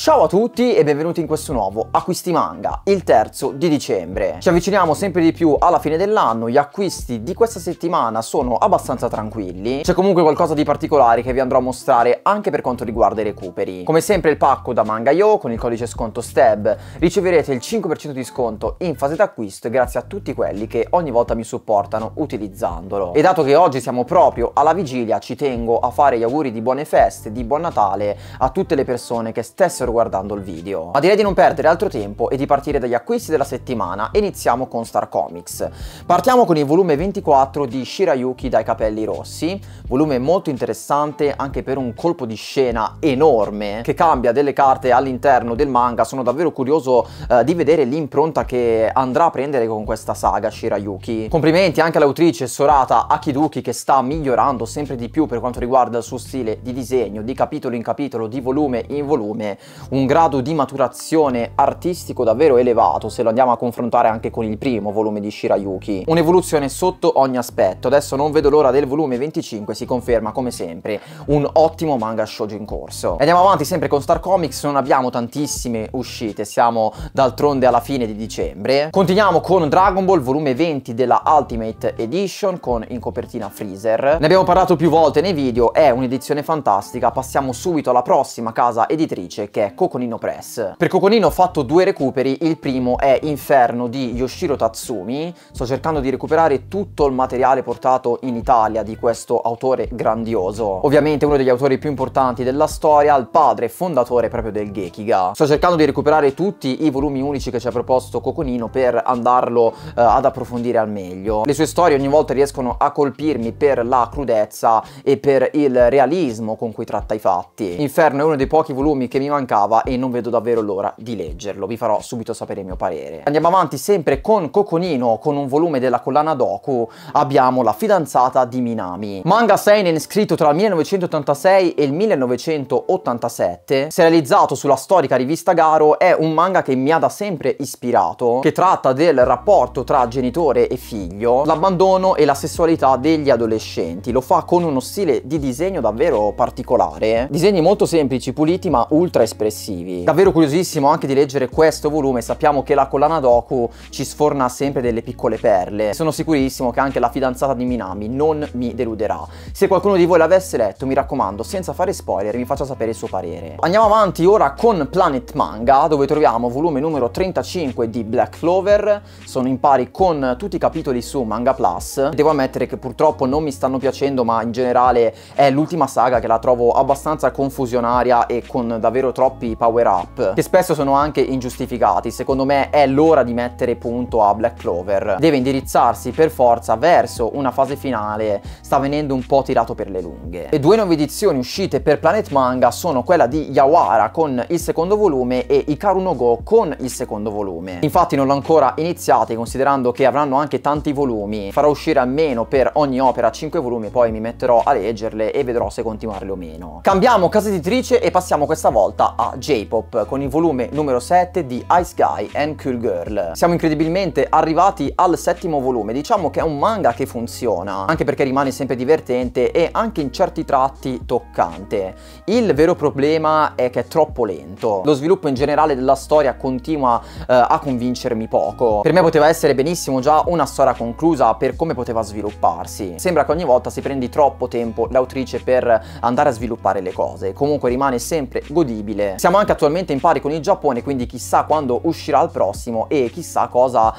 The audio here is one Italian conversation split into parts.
Ciao a tutti e benvenuti in questo nuovo Acquisti Manga, il terzo di dicembre. Ci avviciniamo sempre di più alla fine dell'anno, gli acquisti di questa settimana sono abbastanza tranquilli. C'è comunque qualcosa di particolare che vi andrò a mostrare anche per quanto riguarda i recuperi. Come sempre il pacco da Manga.io con il codice sconto STEB riceverete il 5% di sconto in fase d'acquisto grazie a tutti quelli che ogni volta mi supportano utilizzandolo. E dato che oggi siamo proprio alla vigilia ci tengo a fare gli auguri di buone feste, di buon Natale a tutte le persone che stessero stessero guardando il video. Ma direi di non perdere altro tempo e di partire dagli acquisti della settimana e iniziamo con Star Comics. Partiamo con il volume 24 di Shirayuki dai capelli rossi, volume molto interessante anche per un colpo di scena enorme che cambia delle carte all'interno del manga, sono davvero curioso eh, di vedere l'impronta che andrà a prendere con questa saga Shirayuki. Complimenti anche all'autrice Sorata Akiduki che sta migliorando sempre di più per quanto riguarda il suo stile di disegno, di capitolo in capitolo, di volume in volume, un grado di maturazione artistico davvero elevato se lo andiamo a confrontare anche con il primo volume di Shirayuki. Un'evoluzione sotto ogni aspetto, adesso non vedo l'ora del volume 25, si conferma come sempre un ottimo manga shoujo in corso. Andiamo avanti sempre con Star Comics, non abbiamo tantissime uscite, siamo d'altronde alla fine di dicembre. Continuiamo con Dragon Ball volume 20 della Ultimate Edition con in copertina Freezer. Ne abbiamo parlato più volte nei video, è un'edizione fantastica, passiamo subito alla prossima casa editrice che che è Coconino Press. Per Coconino ho fatto due recuperi, il primo è Inferno di Yoshiro Tatsumi, sto cercando di recuperare tutto il materiale portato in Italia di questo autore grandioso, ovviamente uno degli autori più importanti della storia, il padre fondatore proprio del Gekiga. Sto cercando di recuperare tutti i volumi unici che ci ha proposto Coconino per andarlo eh, ad approfondire al meglio. Le sue storie ogni volta riescono a colpirmi per la crudezza e per il realismo con cui tratta i fatti. Inferno è uno dei pochi volumi che mi manca mancava e non vedo davvero l'ora di leggerlo, vi farò subito sapere il mio parere. Andiamo avanti sempre con Coconino, con un volume della collana Doku, abbiamo La fidanzata di Minami. Manga seinen scritto tra il 1986 e il 1987, serializzato sulla storica rivista Garo, è un manga che mi ha da sempre ispirato, che tratta del rapporto tra genitore e figlio, l'abbandono e la sessualità degli adolescenti. Lo fa con uno stile di disegno davvero particolare, disegni molto semplici, puliti ma ultra espressivi espressivi. Davvero curiosissimo anche di leggere questo volume, sappiamo che la collana Doku ci sforna sempre delle piccole perle. Sono sicurissimo che anche la fidanzata di Minami non mi deluderà. Se qualcuno di voi l'avesse letto, mi raccomando, senza fare spoiler, mi faccia sapere il suo parere. Andiamo avanti ora con Planet Manga, dove troviamo volume numero 35 di Black Clover. Sono in pari con tutti i capitoli su Manga Plus. Devo ammettere che purtroppo non mi stanno piacendo, ma in generale è l'ultima saga che la trovo abbastanza confusionaria e con davvero troppo troppi power up che spesso sono anche ingiustificati secondo me è l'ora di mettere punto a Black Clover deve indirizzarsi per forza verso una fase finale sta venendo un po' tirato per le lunghe le due nuove edizioni uscite per Planet Manga sono quella di Yawara con il secondo volume e Ikaru no Go con il secondo volume infatti non l'ho ancora iniziate considerando che avranno anche tanti volumi farò uscire almeno per ogni opera 5 volumi poi mi metterò a leggerle e vedrò se continuarle o meno cambiamo casa editrice e passiamo questa volta a J-Pop con il volume numero 7 di Ice Guy and Cool Girl. Siamo incredibilmente arrivati al settimo volume, diciamo che è un manga che funziona, anche perché rimane sempre divertente e anche in certi tratti toccante. Il vero problema è che è troppo lento. Lo sviluppo in generale della storia continua eh, a convincermi poco. Per me poteva essere benissimo già una storia conclusa per come poteva svilupparsi. Sembra che ogni volta si prendi troppo tempo l'autrice per andare a sviluppare le cose. Comunque rimane sempre godibile siamo anche attualmente in pari con il Giappone, quindi chissà quando uscirà il prossimo e chissà cosa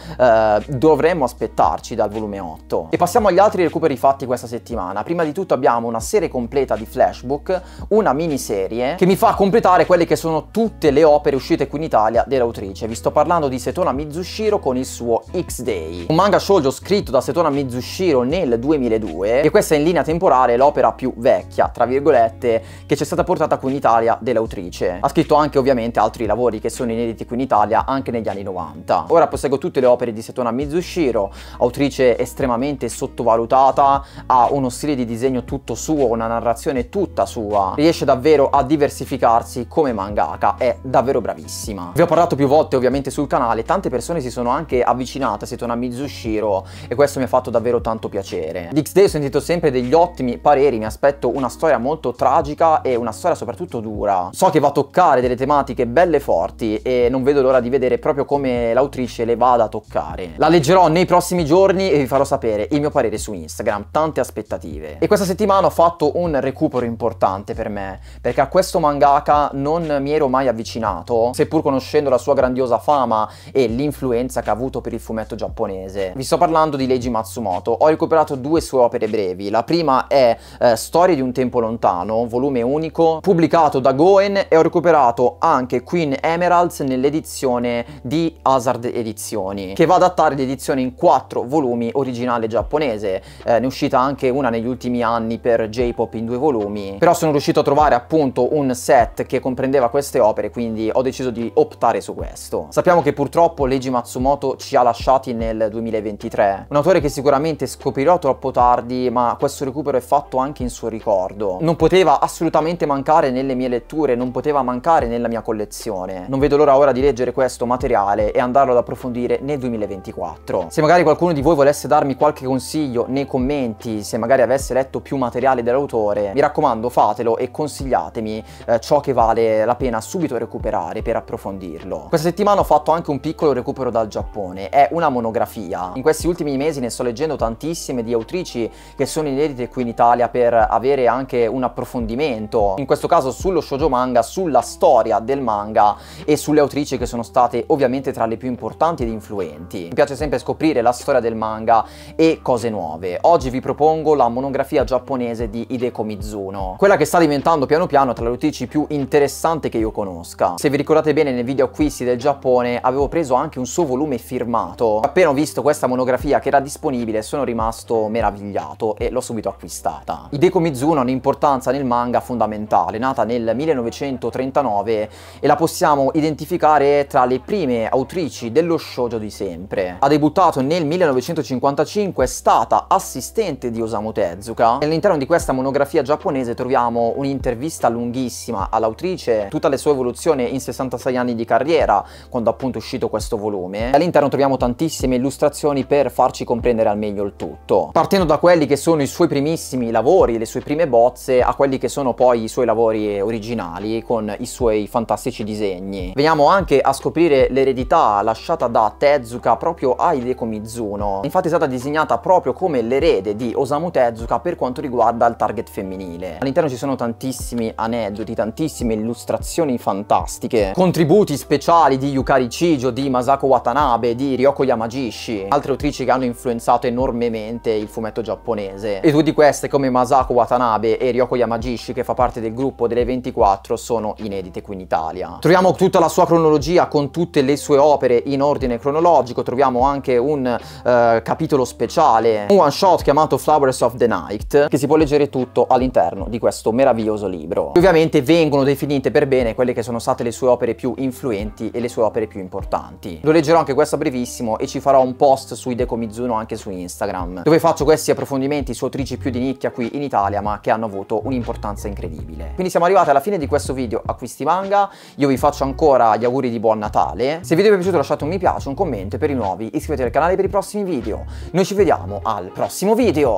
eh, dovremmo aspettarci dal volume 8. E passiamo agli altri recuperi fatti questa settimana. Prima di tutto abbiamo una serie completa di flashbook, una miniserie che mi fa completare quelle che sono tutte le opere uscite qui in Italia dell'autrice. Vi sto parlando di Setona Mizushiro con il suo X-Day, un manga shoujo scritto da Setona Mizushiro nel 2002 e questa è in linea temporale l'opera più vecchia, tra virgolette, che ci è stata portata qui in Italia dell'autrice. Ha scritto anche ovviamente altri lavori che sono inediti qui in Italia anche negli anni 90. Ora posseggo tutte le opere di Setona Mizushiro, autrice estremamente sottovalutata, ha uno stile di disegno tutto suo, una narrazione tutta sua, riesce davvero a diversificarsi come mangaka, è davvero bravissima. Vi ho parlato più volte ovviamente sul canale, tante persone si sono anche avvicinate a Setona Mizushiro e questo mi ha fatto davvero tanto piacere. Di X-Day ho sentito sempre degli ottimi pareri, mi aspetto una storia molto tragica e una storia soprattutto dura. So che va toccando toccare delle tematiche belle forti e non vedo l'ora di vedere proprio come l'autrice le vada a toccare. La leggerò nei prossimi giorni e vi farò sapere il mio parere su Instagram, tante aspettative. E questa settimana ho fatto un recupero importante per me, perché a questo mangaka non mi ero mai avvicinato, seppur conoscendo la sua grandiosa fama e l'influenza che ha avuto per il fumetto giapponese. Vi sto parlando di Leiji Matsumoto, ho recuperato due sue opere brevi, la prima è eh, Storie di un tempo lontano, volume unico, pubblicato da Goen e ho recuperato anche Queen Emeralds nell'edizione di Hazard Edizioni, che va ad adattare l'edizione in quattro volumi originale giapponese. Eh, ne è uscita anche una negli ultimi anni per J-Pop in due volumi, però sono riuscito a trovare appunto un set che comprendeva queste opere, quindi ho deciso di optare su questo. Sappiamo che purtroppo Leiji Matsumoto ci ha lasciati nel 2023, un autore che sicuramente scoprirò troppo tardi, ma questo recupero è fatto anche in suo ricordo. Non poteva assolutamente mancare nelle mie letture, non poteva poteva mancare nella mia collezione. Non vedo l'ora ora di leggere questo materiale e andarlo ad approfondire nel 2024. Se magari qualcuno di voi volesse darmi qualche consiglio nei commenti, se magari avesse letto più materiale dell'autore, mi raccomando fatelo e consigliatemi eh, ciò che vale la pena subito recuperare per approfondirlo. Questa settimana ho fatto anche un piccolo recupero dal Giappone, è una monografia. In questi ultimi mesi ne sto leggendo tantissime di autrici che sono inedite qui in Italia per avere anche un approfondimento, in questo caso sullo shoujo manga, sul sulla storia del manga e sulle autrici che sono state ovviamente tra le più importanti ed influenti. Mi piace sempre scoprire la storia del manga e cose nuove. Oggi vi propongo la monografia giapponese di Hideko Mizuno, quella che sta diventando piano piano tra le autrici più interessanti che io conosca. Se vi ricordate bene nel video acquisti del Giappone avevo preso anche un suo volume firmato. Appena ho visto questa monografia che era disponibile sono rimasto meravigliato e l'ho subito acquistata. Hideko Mizuno ha un'importanza nel manga fondamentale, nata nel 1930 39 e la possiamo identificare tra le prime autrici dello shoujo di sempre. Ha debuttato nel 1955, è stata assistente di Osamu Tezuka. All'interno di questa monografia giapponese troviamo un'intervista lunghissima all'autrice, tutta la sua evoluzione in 66 anni di carriera, quando appunto è uscito questo volume. All'interno troviamo tantissime illustrazioni per farci comprendere al meglio il tutto. Partendo da quelli che sono i suoi primissimi lavori, le sue prime bozze, a quelli che sono poi i suoi lavori originali, con i suoi fantastici disegni. Veniamo anche a scoprire l'eredità lasciata da Tezuka proprio a Hideko Mizuno. Infatti è stata disegnata proprio come l'erede di Osamu Tezuka per quanto riguarda il target femminile. All'interno ci sono tantissimi aneddoti, tantissime illustrazioni fantastiche, contributi speciali di Yukari Chijo, di Masako Watanabe, di Ryoko Yamagishi, altre autrici che hanno influenzato enormemente il fumetto giapponese. E due di queste come Masako Watanabe e Ryoko Yamagishi che fa parte del gruppo delle 24 sono inedite qui in Italia. Troviamo tutta la sua cronologia con tutte le sue opere in ordine cronologico, troviamo anche un eh, capitolo speciale, un one shot chiamato Flowers of the Night, che si può leggere tutto all'interno di questo meraviglioso libro. Ovviamente vengono definite per bene quelle che sono state le sue opere più influenti e le sue opere più importanti. Lo leggerò anche questo brevissimo e ci farò un post su Ideco Mizuno anche su Instagram, dove faccio questi approfondimenti su autrici più di nicchia qui in Italia, ma che hanno avuto un'importanza incredibile. Quindi siamo arrivati alla fine di questo video, acquisti manga. Io vi faccio ancora gli auguri di buon Natale. Se il video vi è piaciuto lasciate un mi piace, un commento e per i nuovi iscrivetevi al canale per i prossimi video. Noi ci vediamo al prossimo video!